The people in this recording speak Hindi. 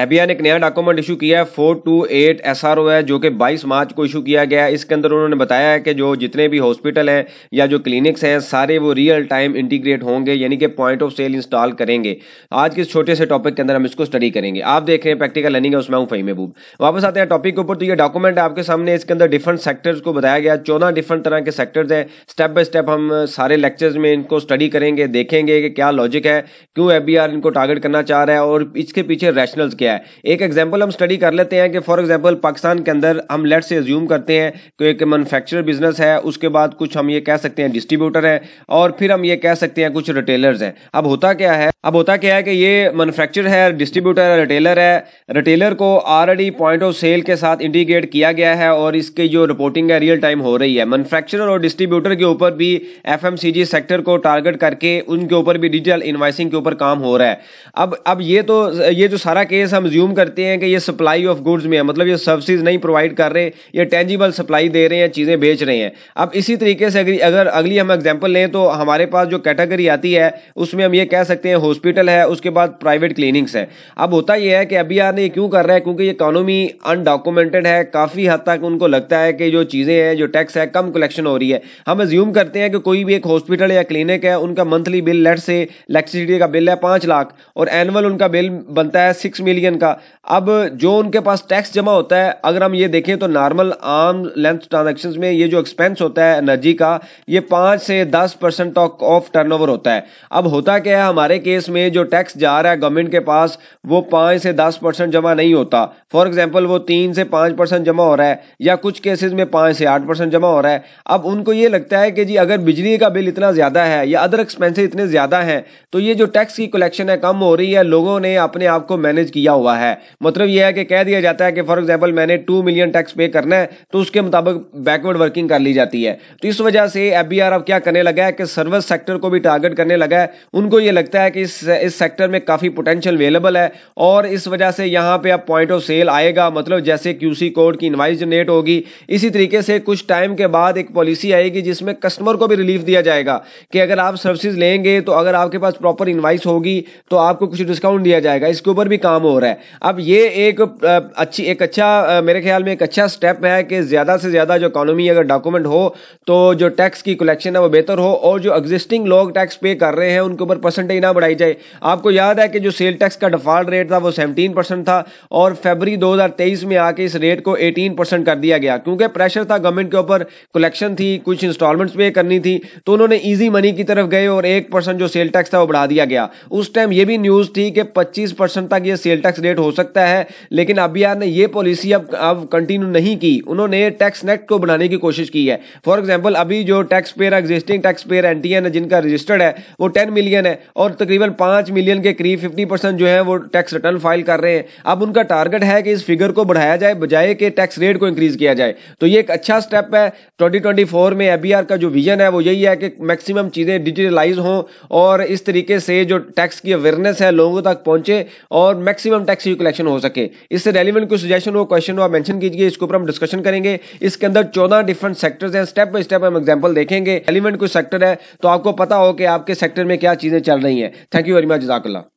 हैबिया ने एक नया डॉक्यूमेंट इशू किया है four two eight S R O है जो कि 22 मार्च को इशू किया गया है इसके अंदर उन्होंने बताया है कि जो जितने भी हॉस्पिटल हैं या जो क्लिनिक्स हैं सारे वो रियल टाइम इंटीग्रेट होंगे यानी कि पॉइंट ऑफ सेल इंस्टॉल करेंगे आज के इस छोटे से टॉपिक के अंदर हम इसको स्टडी करेंगे आप देख रहे हैं प्रैक्टिकल लर्निंग है उसमें हूँ फही महबूब वापस आते हैं टॉपिक के ऊपर तो ये डॉक्यूमेंट आपके सामने इसके अंदर डिफरेंट सेक्टर्स को बताया गया चौदह डिफरेंट तरह के सेक्टर्स हैं स्टेप बाय स्टेप हम सारे लेक्चर्स में इनको स्टडी करेंगे देखेंगे कि क्या लॉजिक है क्यों एफ इनको टारगेट करना चाह रहा है और इसके पीछे रैशनल्स क्या गया है एक एग्जाम्पल हम स्टडी कर लेते हैं कि फॉर एग्जाम्पल पाकिस्तान के अंदर हम लेट से एज्यूम करते हैं कि एक मैनुफैक्चर बिजनेस है उसके बाद कुछ हम ये कह सकते हैं डिस्ट्रीब्यूटर है और फिर हम ये कह सकते हैं कुछ रिटेलर्स हैं अब होता क्या है अब होता क्या है कि ये मैनुफैक्चर है डिस्ट्रीब्यूटर है रिटेलर है रिटेलर को ऑलरेडी पॉइंट ऑफ सेल के साथ इंटीग्रेट किया गया है और इसकी जो रिपोर्टिंग है रियल टाइम हो रही है मैनुफैक्चरर और डिस्ट्रीब्यूटर के ऊपर भी एफएमसीजी सेक्टर को टारगेट करके उनके ऊपर भी डिजिटल इन्वाइसिंग के ऊपर काम हो रहा है अब अब ये तो ये जो सारा केस हम ज्यूम करते हैं कि ये सप्लाई ऑफ गुड्स में है मतलब ये सर्विसज नहीं प्रोवाइड कर रहे ये टेंजिबल सप्लाई दे रहे हैं चीज़ें बेच रहे हैं अब इसी तरीके से अगर अगली हम एग्जाम्पल लें तो हमारे पास जो कैटेगरी आती है उसमें हम ये कह सकते हैं हॉस्पिटल है उसके बाद प्राइवेट क्लिनिक्स है अब होता यह है कि अभी यार ये क्यों कर रहा है क्योंकि इकोनॉमी अनडॉक्यूमेंटेड है काफ़ी हद तक उनको लगता है कि जो चीज़ें हैं जो टैक्स है कम कलेक्शन हो रही है हम एज्यूम करते हैं कि कोई भी एक हॉस्पिटल या क्लिनिक है उनका मंथली बिल लेट से इलेक्ट्रिसिटी का बिल है पाँच लाख और एनुअल उनका बिल बनता है सिक्स मिलियन का अब जो उनके पास टैक्स जमा होता है अगर हम ये देखें तो नॉर्मल आम लेंथ ट्रांजेक्शन में ये जो एक्सपेंस होता है एनर्जी का ये पाँच से दस परसेंट ऑफ टर्नओवर होता है अब होता क्या है हमारे केस केस में जो टैक्स जा रहा है गवर्नमेंट के पास वो पाँच से दस परसेंट जमा नहीं होता फॉर एग्जांपल वो तीन से पाँच परसेंट जमा हो रहा है या कुछ केसेस में पाँच से आठ परसेंट जमा हो रहा है अब उनको ये लगता है कि जी अगर बिजली का बिल इतना ज़्यादा है या अदर एक्सपेंसिस इतने ज़्यादा हैं तो ये जो टैक्स की कलेक्शन है कम हो रही है लोगों ने अपने आप को मैनेज किया हुआ है मतलब यह है कि कह दिया जाता है कि फॉर एग्जाम्पल मैंने टू मिलियन टैक्स पे करना है तो उसके मुताबिक बैकवर्ड वर्किंग कर ली जाती है तो इस वजह से एफ अब क्या करने लगा है कि सर्विस सेक्टर को भी टारगेट करने लगा है उनको ये लगता है कि इस इस सेक्टर में काफ़ी पोटेंशियल अवेलेबल है और इस वजह से यहाँ पे अब पॉइंट ऑफ सेल आएगा मतलब जैसे क्यूसी कोड की इन्वाइस जनरेट होगी इसी तरीके से कुछ टाइम के बाद एक पॉलिसी आएगी जिसमें कस्टमर को भी रिलीफ दिया जाएगा कि अगर आप सर्विसेज लेंगे तो अगर आपके पास प्रॉपर इन्वाइस होगी तो आपको कुछ डिस्काउंट दिया जाएगा इसके ऊपर भी काम हो रहा है अब ये एक अच्छी एक अच्छा मेरे ख्याल में एक अच्छा स्टेप है कि ज़्यादा से ज़्यादा जो इकोनॉमी अगर डॉक्यूमेंट हो तो जो टैक्स की कलेक्शन है वो बेहतर हो और जो एग्जिस्टिंग लोग टैक्स पे कर रहे हैं उनके ऊपर परसेंटेज ना बढ़ाई जाए आपको याद है कि जो सेल टैक्स का डिफॉल्ट रेट था वो सेवनटीन परसेंट था और फरवरी 2023 में आके इस रेट को 18 परसेंट कर दिया गया क्योंकि प्रेशर था गवर्नमेंट के ऊपर कलेक्शन थी कुछ इंस्टॉलमेंट्स पे करनी थी तो उन्होंने ईजी मनी की तरफ गए और एक परसेंट जो सेल टैक्स था वो बढ़ा दिया गया उस टाइम ये भी न्यूज़ थी कि पच्चीस तक ये सेल टैक्स रेट हो सकता है लेकिन अभी ने ये पॉलिसी अब अब कंटिन्यू नहीं की उन्होंने टैक्स नेक्ट को बनाने की कोशिश की है फॉर एग्जाम्पल अभी जो taxpayer existing taxpayer एन है जिनका रजिस्टर्ड है वो टेन मिलियन है और तकरीबन टोटल पांच मिलियन के करीब फिफ्टी परसेंट जो है वो टैक्स रिटर्न फाइल कर रहे हैं अब उनका टारगेट है कि इस फिगर को बढ़ाया जाए बजाय के टैक्स रेट को इंक्रीज किया जाए तो ये एक अच्छा स्टेप है 2024 में एबीआर का जो विजन है वो यही है कि मैक्सिमम चीज़ें डिजिटलाइज हों और इस तरीके से जो टैक्स की अवेयरनेस है लोगों तक पहुंचे और मैक्सिमम टैक्स की कलेक्शन हो सके इससे रेलिवेंट कोई सजेशन हो क्वेश्चन हो आप मैंशन कीजिए इसके ऊपर हम डिस्कशन करेंगे इसके अंदर चौदह डिफरेंट सेक्टर्स हैं स्टेप बाई स्टेप हम एग्जाम्पल देखेंगे रेलिवेंट कोई सेक्टर है तो आपको पता हो कि आपके सेक्टर में क्या चीज़ें चल रही हैं थैंक यू वेरी मच जजाकल्ला